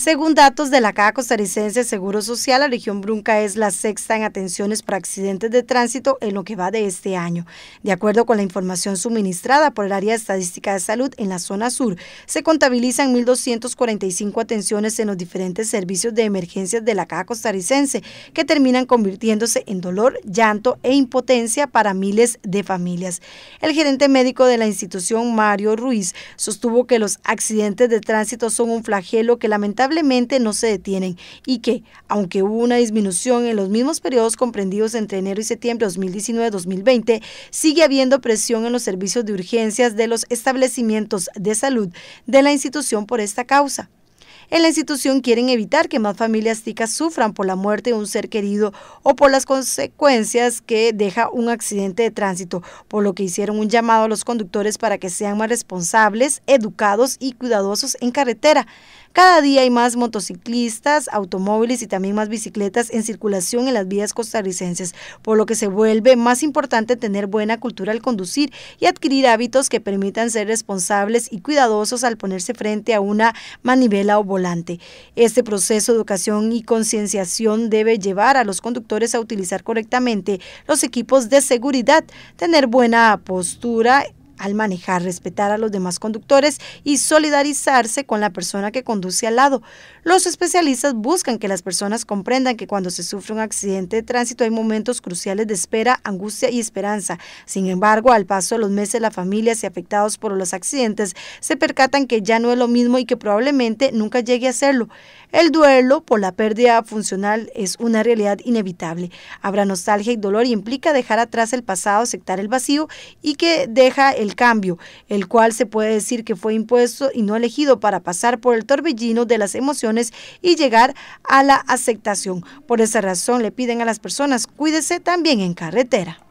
Según datos de la Caja Costarricense Seguro Social, la región Brunca es la sexta en atenciones para accidentes de tránsito en lo que va de este año. De acuerdo con la información suministrada por el Área Estadística de Salud en la zona sur, se contabilizan 1.245 atenciones en los diferentes servicios de emergencias de la Caja Costarricense, que terminan convirtiéndose en dolor, llanto e impotencia para miles de familias. El gerente médico de la institución, Mario Ruiz, sostuvo que los accidentes de tránsito son un flagelo que lamentablemente no se detienen y que, aunque hubo una disminución en los mismos periodos comprendidos entre enero y septiembre de 2019-2020, sigue habiendo presión en los servicios de urgencias de los establecimientos de salud de la institución por esta causa. En la institución quieren evitar que más familias ticas sufran por la muerte de un ser querido o por las consecuencias que deja un accidente de tránsito, por lo que hicieron un llamado a los conductores para que sean más responsables, educados y cuidadosos en carretera, cada día hay más motociclistas, automóviles y también más bicicletas en circulación en las vías costarricenses, por lo que se vuelve más importante tener buena cultura al conducir y adquirir hábitos que permitan ser responsables y cuidadosos al ponerse frente a una manivela o volante. Este proceso de educación y concienciación debe llevar a los conductores a utilizar correctamente los equipos de seguridad, tener buena postura al manejar, respetar a los demás conductores y solidarizarse con la persona que conduce al lado. Los especialistas buscan que las personas comprendan que cuando se sufre un accidente de tránsito hay momentos cruciales de espera, angustia y esperanza. Sin embargo, al paso de los meses, las familias y afectados por los accidentes se percatan que ya no es lo mismo y que probablemente nunca llegue a serlo. El duelo por la pérdida funcional es una realidad inevitable. Habrá nostalgia y dolor y implica dejar atrás el pasado, aceptar el vacío y que deja el cambio, el cual se puede decir que fue impuesto y no elegido para pasar por el torbellino de las emociones y llegar a la aceptación. Por esa razón le piden a las personas, cuídese también en carretera.